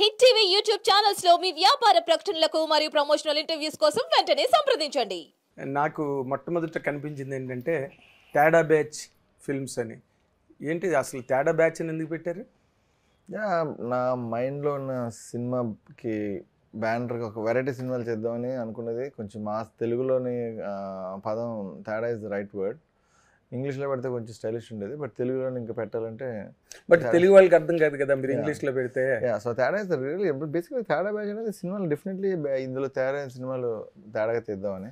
Hit TV YouTube channels లో మీ వ్యాపార ప్రకటనలకు మరియు ప్రమోషనల్ ఇంటర్వ్యూస్ కోసం వెంటనే సంప్రదించండి నాకు మొట్టమొదట కనిపించింది ఏంటంటే తేడా బ్యాచ్ ఫిల్మ్స్ అని ఏంటి అసలు తేడా బ్యాచ్ అని ఎందుకు పెట్టారు యా నా మైండ్లో ఉన్న సినిమాకి బ్యానర్కి ఒక వెరైటీ సినిమాలు చేద్దామని అనుకున్నది కొంచెం మా తెలుగులోని పదం తేడా ఇస్ ద రైట్ వర్డ్ ఇంగ్లీష్లో పెడితే కొంచెం స్టైలిష్ ఉండేది బట్ తెలుగులో ఇంకా పెట్టాలంటే బట్ తెలుగు వాళ్ళకి అర్థం కాదు కదా మీరు ఇంగ్లీష్లో పెడితే సో తేడా రియల్లీ బేసిక్గా తేడా బ్యాచ్ అనేది సినిమాలు డెఫినెట్లీ ఇందులో తేడా సినిమాలు తేడాగా తీద్దామని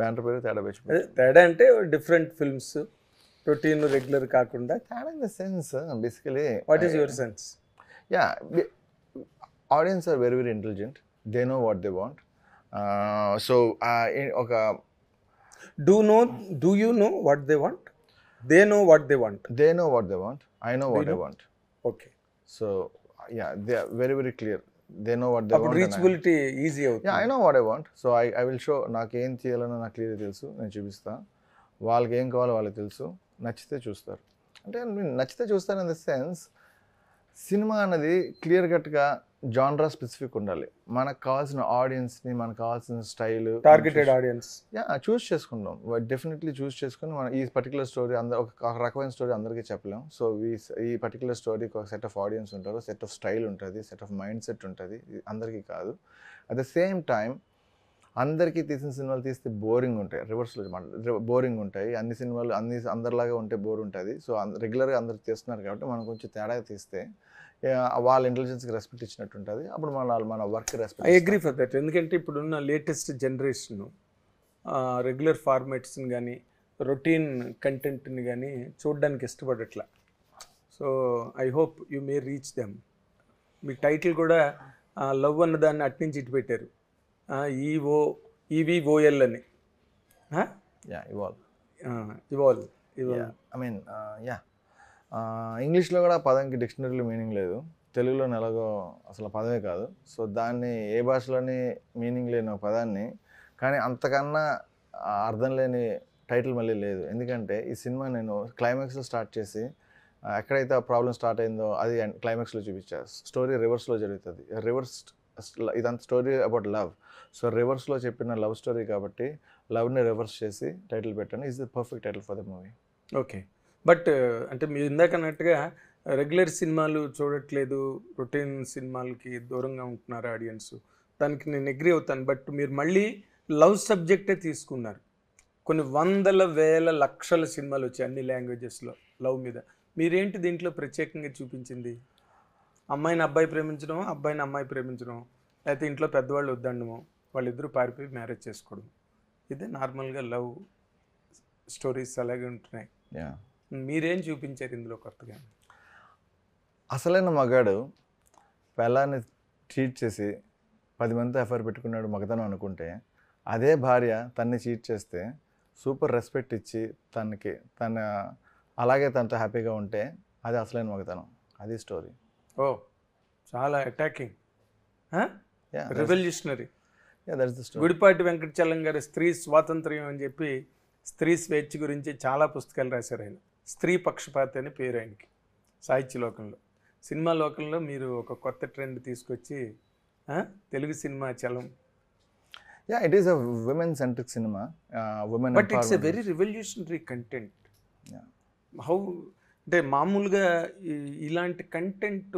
బ్యాంటర్ పేరు తేడా బ్యాచ్ తేడా అంటే డిఫరెంట్ ఫిల్మ్స్ రొటీన్ రెగ్యులర్ కాకుండా తేడా in the sense basically what is your sense yeah audience are very very intelligent they know what they want so ఒక do know do you know what they want they know what they want they know what they want I know what they want okay so yeah they very very clear they know what they want reachability easy అవుతుంది I know what I want so I I will show నాకు ఏం చేయాలనో నాకు clear తెలుసు నేను చూపిస్తా వాళ్ళకి ఏం కావాలో వాళ్ళకి తెలుసు నచ్చితే చూస్తారు అంటే నచ్చితే చూస్తారు ఇన్ ద సెన్స్ సినిమా అనేది క్లియర్ కట్గా జాన్రా స్పెసిఫిక్ ఉండాలి మనకు కావాల్సిన ఆడియన్స్ని మనకు కావాల్సిన స్టైల్ టార్గెటెడ్ ఆడియన్స్ చూస్ చేసుకుంటాం డెఫినెట్లీ చూస్ చేసుకుని మనం ఈ పర్టికులర్ స్టోరీ అందరు ఒక రకమైన స్టోరీ అందరికీ చెప్పలేం సో ఈ ఈ పర్టికులర్ స్టోరీకి ఒక సెట్ ఆఫ్ ఆడియన్స్ ఉంటారు సెట్ ఆఫ్ స్టైల్ ఉంటుంది సెట్ ఆఫ్ మైండ్ సెట్ ఉంటుంది అందరికీ కాదు అట్ ద సేమ్ టైం అందరికీ తీసిన సినిమాలు తీస్తే బోరింగ్ ఉంటాయి రివర్స్లో బోరింగ్ ఉంటాయి అన్ని సినిమాలు అన్ని అందరిలాగా ఉంటే బోర్ ఉంటుంది సో రెగ్యులర్గా అందరు తీస్తున్నారు కాబట్టి మనం కొంచెం తేడా తీస్తే వాళ్ళ ఇంటెలిజెన్స్కి రెస్పెక్ట్ ఇచ్చినట్టు ఉంటుంది అప్పుడు మన మన work respect I agree for that ఎందుకంటే ఇప్పుడున్న లేటెస్ట్ జనరేషన్ రెగ్యులర్ ఫార్మాట్స్ని కానీ రొటీన్ కంటెంట్ని కానీ చూడడానికి ఇష్టపడట్లా so I hope you may reach them మీ టైటిల్ కూడా లవ్ అన్న దాన్ని అట్నుంచి ఇటు పెట్టారు ఈఓ ఈవిఓఎల్ అని ఇవాల్ ఇవాల్ ఐ మీన్ యా ఇంగ్లీష్లో కూడా పదంకి డిక్షనరీలో మీనింగ్ లేదు తెలుగులో ఎలాగో అసలు పదమే కాదు సో దాన్ని ఏ భాషలోని మీనింగ్ లేని ఒక పదాన్ని కానీ అంతకన్నా అర్థం లేని టైటిల్ మళ్ళీ లేదు ఎందుకంటే ఈ సినిమా నేను క్లైమాక్స్లో స్టార్ట్ చేసి ఎక్కడైతే ఆ ప్రాబ్లం స్టార్ట్ అయిందో అది క్లైమాక్స్లో చూపించారు స్టోరీ రివర్స్లో జరుగుతుంది రివర్స్ ఇదంత స్టోరీ అబౌట్ లవ్ సో రివర్స్లో చెప్పిన లవ్ స్టోరీ కాబట్టి లవ్ని రివర్స్ చేసి టైటిల్ పెట్టాను is the perfect title for the movie okay but అంటే మీరు ఇందాక అన్నట్టుగా రెగ్యులర్ సినిమాలు చూడట్లేదు రొటీన్ సినిమాలకి దూరంగా ఉంటున్నారు ఆడియన్స్ దానికి నేను అగ్రి అవుతాను బట్ మీరు మళ్ళీ లవ్ సబ్జెక్టే తీసుకున్నారు కొన్ని వందల వేల లక్షల సినిమాలు వచ్చాయి అన్ని లాంగ్వేజెస్లో లవ్ మీద మీరేంటి దీంట్లో ప్రత్యేకంగా చూపించింది అమ్మాయిని అబ్బాయి ప్రేమించడం అబ్బాయిని అమ్మాయి ప్రేమించడం లేకపోతే ఇంట్లో పెద్దవాళ్ళు వద్దండము వాళ్ళిద్దరూ పారిపోయి మ్యారేజ్ చేసుకోవడం ఇది నార్మల్గా లవ్ స్టోరీస్ అలాగే ఉంటున్నాయి మీరేం చూపించారు ఇందులో కొత్తగా అసలైన మగాడు పెళ్ళాన్ని చీట్ చేసి పది మంది ఎఫర్ పెట్టుకున్నాడు మగతనం అనుకుంటే అదే భార్య తన్ని చీట్ చేస్తే సూపర్ రెస్పెక్ట్ ఇచ్చి తనకి తన అలాగే తనతో హ్యాపీగా ఉంటే అది అసలైన మగతనం అది స్టోరీ ఓ చాలా అటాకింగ్ రెవల్యూషనరీ గుడిపాటి వెంకటచలం గారు స్త్రీ స్వాతంత్ర్యం అని చెప్పి స్త్రీ స్వేచ్ఛ గురించి చాలా పుస్తకాలు రాశారు ఆయన స్త్రీ పక్షపాతి అని పేరు ఆయనకి సాహిత్య లోకంలో సినిమా లోకంలో మీరు ఒక కొత్త ట్రెండ్ తీసుకొచ్చి Telugu cinema Chalam yeah it is a women centric cinema but it's a very revolutionary content how అంటే మామూలుగా ఇలాంటి కంటెంట్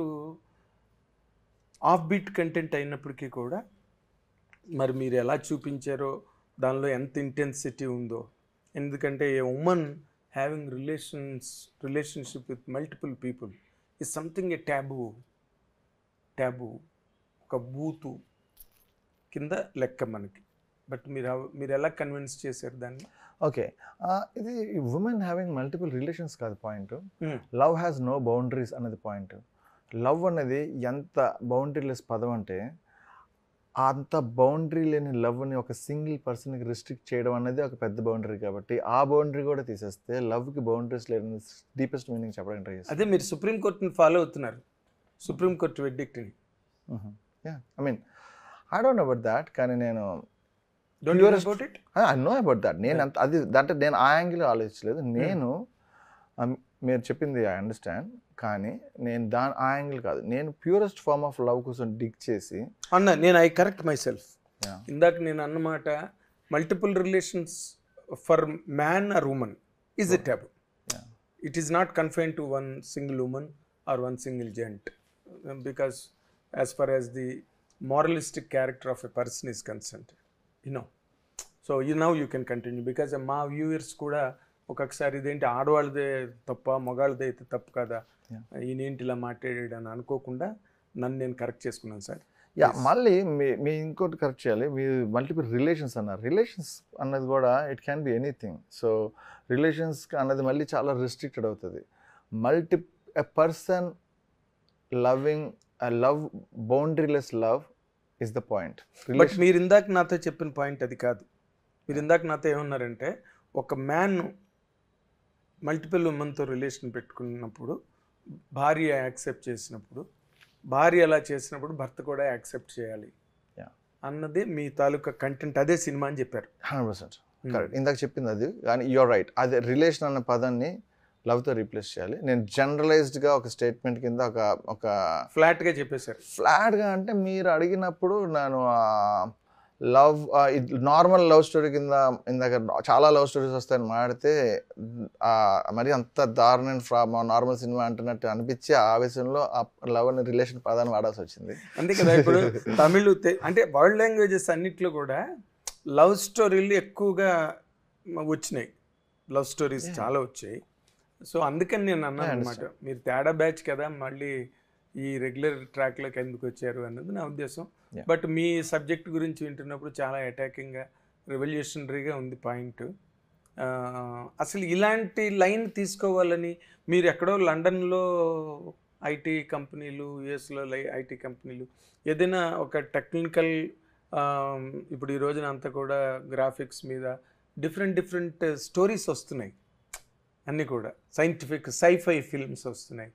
ఆఫ్ బీట్ కంటెంట్ అయినప్పటికీ కూడా మరి మీరు ఎలా చూపించారో దానిలో ఎంత ఇంటెన్సిటీ ఉందో ఎందుకంటే a women having relations relationship with multiple people ఈ సంథింగ్ ఏ ట్యాబు ట్యాబు ఒక బూతు కింద లెక్క మనకి బట్ మీరు మీరు ఎలా కన్విన్స్ చేశారు దాన్ని ఓకే ఇది ఉమెన్ హ్యావింగ్ మల్టిపుల్ రిలేషన్స్ కాదు point love has no boundaries అనేది పాయింట్ లవ్ అనేది ఎంత బౌండరీలెస్ పదం అంటే అంత బౌండరీ లేని లవ్ని ఒక సింగిల్ పర్సన్కి రిస్ట్రిక్ట్ చేయడం అనేది ఒక పెద్ద బౌండరీ కాబట్టి ఆ బౌండరీ కూడా తీసేస్తే లవ్కి బౌండరీస్ లేని డీపెస్ట్ మీనింగ్ చెప్పడానికి ట్రై చేస్తారు అదే మీరు సుప్రీంకోర్టుని ఫాలో అవుతున్నారు సుప్రీంకోర్టు వెడ్డిక్ట్ని I mean I don't about that కానీ నేను it I know about that నేను అంత అది దాంట్ నేను ఆ యాంగిల్ ఆలోచించలేదు hmm. నేను మీరు చెప్పింది ఐ అండర్స్టాండ్ కానీ నేను దాని ఆ యాంగిల్ కాదు నేను ప్యూరెస్ట్ ఫార్మ్ ఆఫ్ లవ్ కోసం డిగ్ చేసి అన్న నేను ఐ కరెక్ట్ మై సెల్ఫ్ ఇందాక నేను అన్నమాట multiple relations for man or women is it have it is not confine to one single women or one single gent because as far as the moralistic character of a person is concerned. You know so ఈ now you can continue because మా viewers కూడా ఒక్కొక్కసారి ఇదేంటి ఆడవాళ్ళదే తప్ప మగాళ్ళదే అయితే తప్పు కదా ఈయనేంటి ఇలా మాట్లాడాడు అని అనుకోకుండా నన్ను నేను కరెక్ట్ చేసుకున్నాను సార్ యా మళ్ళీ మీ మీ ఇంకోటి కరెక్ట్ చేయాలి మీరు మల్టిపుల్ రిలేషన్స్ అన్నారు రిలేషన్స్ అన్నది కూడా it can be anything so relations అన్నది మళ్ళీ చాలా రిస్ట్రిక్టెడ్ అవుతుంది multi a person loving love boundaryless love is the point but మీరు ఇందాక నాతో చెప్పిన పాయింట్ అది కాదు మీరు ఇందాక నాతో ఏమన్నారంటే ఒక మ్యాన్ మల్టిపుల్ ఉమెన్తో రిలేషన్ పెట్టుకున్నప్పుడు భార్య యాక్సెప్ట్ చేసినప్పుడు భార్య అలా చేసినప్పుడు భర్త కూడా యాక్సెప్ట్ చేయాలి అన్నది మీ తాలూకా కంటెంట్ అదే సినిమా అని చెప్పారు హండ్రెడ్ పర్సెంట్ hmm. ఇందాక చెప్పింది అది కానీ యువర్ రైట్ అదే రిలేషన్ అన్న పదాన్ని లవ్తో రీప్లేస్ చేయాలి నేను జనరలైజ్డ్గా ఒక స్టేట్మెంట్ కింద ఒక ఒక ఫ్లాట్గా చెప్పేశారు ఫ్లాట్గా అంటే మీరు అడిగినప్పుడు నేను లవ్ నార్మల్ లవ్ స్టోరీ కింద ఇందాక చాలా లవ్ స్టోరీస్ వస్తాయని మాడితే మరి అంత దారుణమైన ఫ్రా నార్మల్ సినిమా అంటున్నట్టు అనిపించి ఆవేశంలో ఆ లవ్ అనే రిలేషన్ పదాన్ని వాడాల్సి వచ్చింది అంతే కదా ఇప్పుడు తమిళ్ అంటే వరల్డ్ లాంగ్వేజెస్ అన్నిట్లో కూడా లవ్ స్టోరీలు ఎక్కువగా వచ్చినాయి లవ్ స్టోరీస్ చాలా వచ్చాయి సో అందుకని నేను అన్నాను అనమాట మీరు తేడా బ్యాచ్ కదా మళ్ళీ ఈ రెగ్యులర్ ట్రాక్లోకి ఎందుకు వచ్చారు అన్నది నా ఉద్దేశం బట్ మీ సబ్జెక్ట్ గురించి వింటున్నప్పుడు చాలా అటాకింగ్గా రెవల్యూషనరీగా ఉంది పాయింట్ అసలు ఇలాంటి లైన్ తీసుకోవాలని మీరు ఎక్కడో లండన్లో ఐటీ కంపెనీలు యుఎస్లో ఐటీ కంపెనీలు ఏదైనా ఒక టెక్నికల్ ఇప్పుడు ఈ రోజున అంతా కూడా గ్రాఫిక్స్ మీద డిఫరెంట్ డిఫరెంట్ స్టోరీస్ వస్తున్నాయి అన్నీ కూడా సైంటిఫిక్ సైఫై ఫిల్మ్స్ వస్తున్నాయి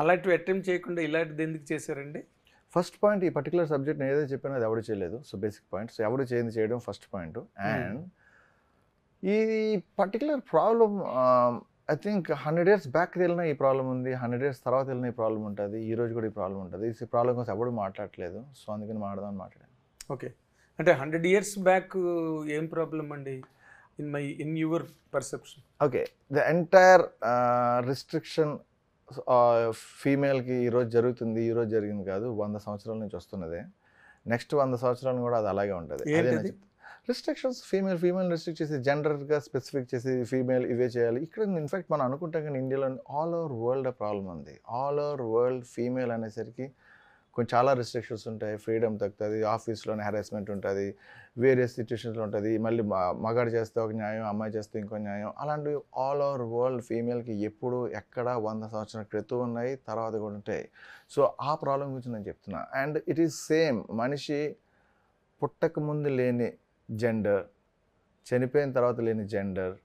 అలాంటివి అటెంప్ట్ చేయకుండా ఇలాంటిది ఎందుకు చేశారండి ఫస్ట్ పాయింట్ ఈ పర్టికులర్ సబ్జెక్ట్ నేను ఏదైతే చెప్పాను అది ఎవరు చేయలేదు సో బేసిక్ పాయింట్ సో ఎవరు చేయింది చేయడం ఫస్ట్ పాయింట్ అండ్ ఈ particular problem I think hundred years back వెళ్ళిన ఈ ప్రాబ్లం ఉంది హండ్రెడ్ ఇయర్స్ తర్వాత వెళ్ళిన ఈ ప్రాబ్లం ఉంటుంది ఈ రోజు కూడా ఈ ప్రాబ్లం ఉంటుంది ఈ ప్రాబ్లం కోసం ఎవరు మాట్లాడలేదు సో అందుకని మాట్లాడదామని మాట్లాడాను ఓకే అంటే హండ్రెడ్ ఇయర్స్ బ్యాక్ ఏం ప్రాబ్లం అండి in my in your perception okay the entire uh, restriction ఫీమేల్కి uh, ఈరోజు జరుగుతుంది ఈరోజు జరిగింది కాదు వంద సంవత్సరాల నుంచి వస్తున్నదే నెక్స్ట్ వంద సంవత్సరాలు కూడా అది అలాగే ఉంటుంది రిస్ట్రిక్షన్స్ ఫీమేల్ ఫీమేల్ రిస్ట్రిక్ట్ చేసి జెండర్గా స్పెసిఫిక్ చేసి ఫీమేల్ ఇవే చేయాలి ఇక్కడ ఇన్ఫాక్ట్ మనం అనుకుంటాం కానీ ఇండియాలో ఆల్ ఓవర్ వరల్డ్ ప్రాబ్లం ఉంది ఆల్ ఓవర్ వరల్డ్ ఫీమేల్ అనేసరికి కొంచెం చాలా రిస్ట్రిక్షన్స్ ఉంటాయి ఫ్రీడమ్ తగ్గుతుంది ఆఫీస్లోనే హెరాస్మెంట్ ఉంటుంది వేరే సిచ్యువేషన్స్లో ఉంటుంది మళ్ళీ మగాడు చేస్తే ఒక న్యాయం అమ్మాయి చేస్తే ఇంకో న్యాయం అలాంటివి ఆల్ ఓవర్ వరల్డ్ ఫీమేల్కి ఎప్పుడు ఎక్కడ వంద సంవత్సరాల క్రితం ఉన్నాయి తర్వాత కూడా ఉంటాయి సో ఆ ప్రాబ్లం గురించి నేను చెప్తున్నా అండ్ ఇట్ ఈస్ సేమ్ మనిషి పుట్టక ముందు లేని జెండర్ చనిపోయిన తర్వాత లేని జెండర్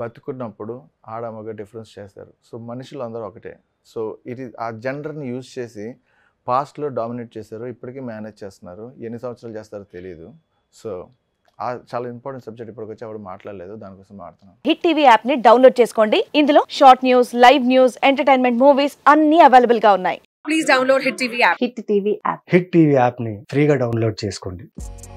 బతుకున్నప్పుడు ఆడ మగ డిఫరెన్స్ చేస్తారు సో మనుషులు అందరూ ఒకటే సో ఇది ఆ జెండర్ని యూజ్ చేసి పాస్ట్లో డామినేట్ చేశారు ఇప్పటికీ మేనేజ్ చేస్తున్నారు ఎన్ని సంవత్సరాలు చేస్తారో తెలియదు సో చాలా ఇంపార్టెంట్ సబ్జెక్ట్ ఇప్పటికొచ్చి అప్పుడు మాట్లాడలేదు దానికోసం మాట్లాడుతున్నాం హిట్ టీవీ యాప్ ని డౌన్లోడ్ చేసుకోండి ఇందులో short news live news entertainment movies అన్ని అవైలబుల్ గా ఉన్నాయి please download hit TV app hit TV app hit TV app ని ఫ్రీగా డౌన్లోడ్ చేసుకోండి